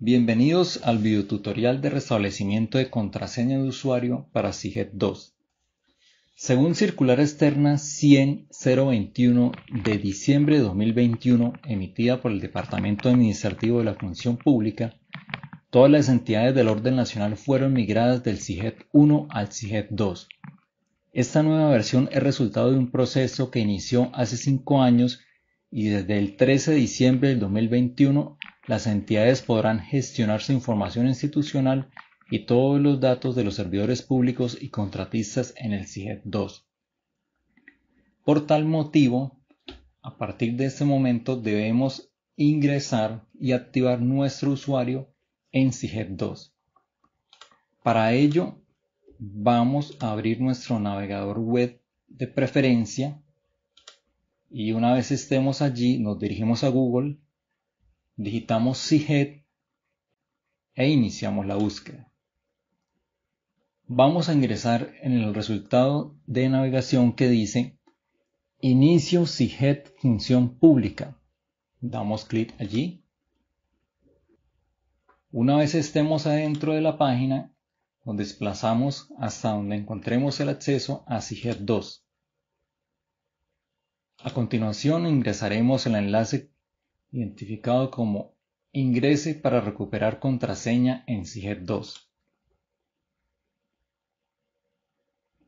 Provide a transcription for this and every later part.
Bienvenidos al videotutorial de restablecimiento de contraseña de usuario para SIGET 2. Según circular externa 100.021 de diciembre de 2021 emitida por el Departamento Administrativo de la Función Pública, todas las entidades del orden nacional fueron migradas del SIGET 1 al SIGET 2. Esta nueva versión es resultado de un proceso que inició hace 5 años y desde el 13 de diciembre del 2021 las entidades podrán gestionar su información institucional y todos los datos de los servidores públicos y contratistas en el CIGET 2. Por tal motivo, a partir de este momento debemos ingresar y activar nuestro usuario en CIGEP 2. Para ello, vamos a abrir nuestro navegador web de preferencia y una vez estemos allí nos dirigimos a Google digitamos SIGET e iniciamos la búsqueda. Vamos a ingresar en el resultado de navegación que dice Inicio SIGET función pública. Damos clic allí. Una vez estemos adentro de la página, nos desplazamos hasta donde encontremos el acceso a SIGET 2. A continuación ingresaremos el enlace identificado como Ingrese para recuperar contraseña en CIGET 2.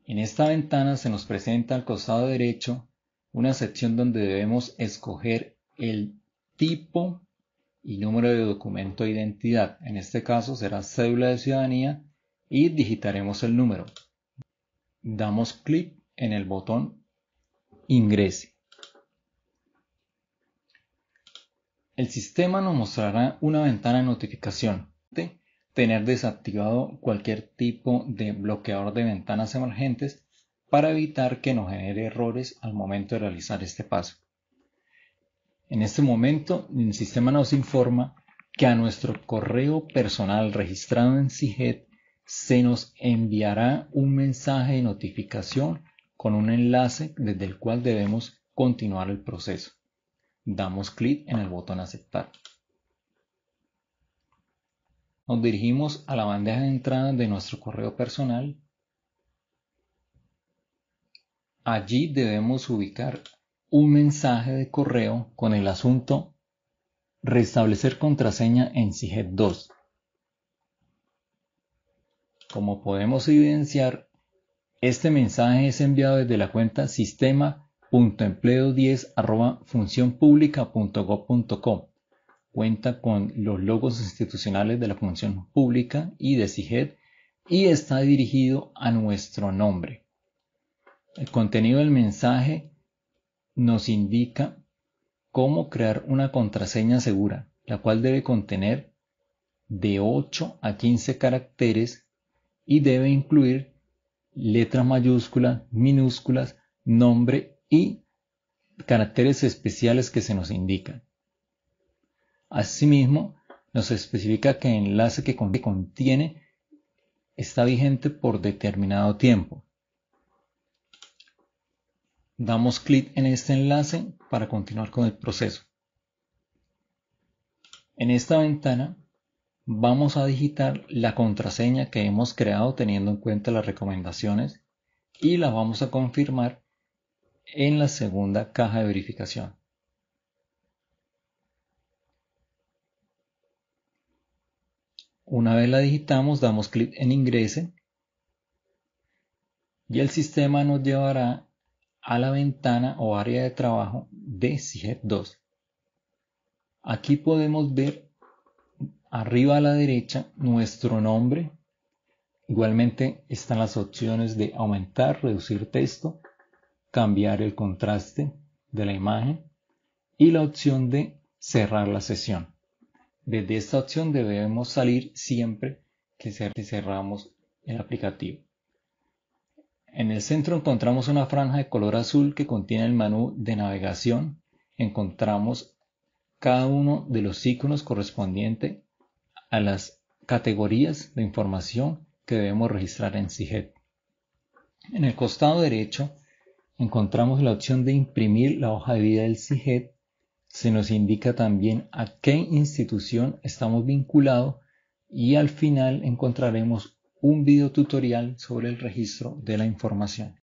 En esta ventana se nos presenta al costado derecho una sección donde debemos escoger el tipo y número de documento de identidad. En este caso será cédula de ciudadanía y digitaremos el número. Damos clic en el botón Ingrese. El sistema nos mostrará una ventana de notificación. De tener desactivado cualquier tipo de bloqueador de ventanas emergentes para evitar que nos genere errores al momento de realizar este paso. En este momento, el sistema nos informa que a nuestro correo personal registrado en CIGET se nos enviará un mensaje de notificación con un enlace desde el cual debemos continuar el proceso. Damos clic en el botón aceptar. Nos dirigimos a la bandeja de entrada de nuestro correo personal. Allí debemos ubicar un mensaje de correo con el asunto Restablecer contraseña en CIGET 2. Como podemos evidenciar, este mensaje es enviado desde la cuenta sistema .empleo10 arroba .com. Cuenta con los logos institucionales de la Función Pública y de CIGED y está dirigido a nuestro nombre. El contenido del mensaje nos indica cómo crear una contraseña segura, la cual debe contener de 8 a 15 caracteres y debe incluir letras mayúsculas, minúsculas, nombre y caracteres especiales que se nos indican. Asimismo, nos especifica que el enlace que contiene está vigente por determinado tiempo. Damos clic en este enlace para continuar con el proceso. En esta ventana vamos a digitar la contraseña que hemos creado teniendo en cuenta las recomendaciones y la vamos a confirmar en la segunda caja de verificación. Una vez la digitamos, damos clic en Ingrese y el sistema nos llevará a la ventana o área de trabajo de CIGET 2. Aquí podemos ver arriba a la derecha nuestro nombre. Igualmente están las opciones de aumentar, reducir texto, cambiar el contraste de la imagen y la opción de cerrar la sesión. Desde esta opción debemos salir siempre que cerramos el aplicativo. En el centro encontramos una franja de color azul que contiene el menú de navegación. Encontramos cada uno de los iconos correspondientes a las categorías de información que debemos registrar en SIGET. En el costado derecho encontramos la opción de imprimir la hoja de vida del CIGET. Se nos indica también a qué institución estamos vinculados y al final encontraremos un video tutorial sobre el registro de la información.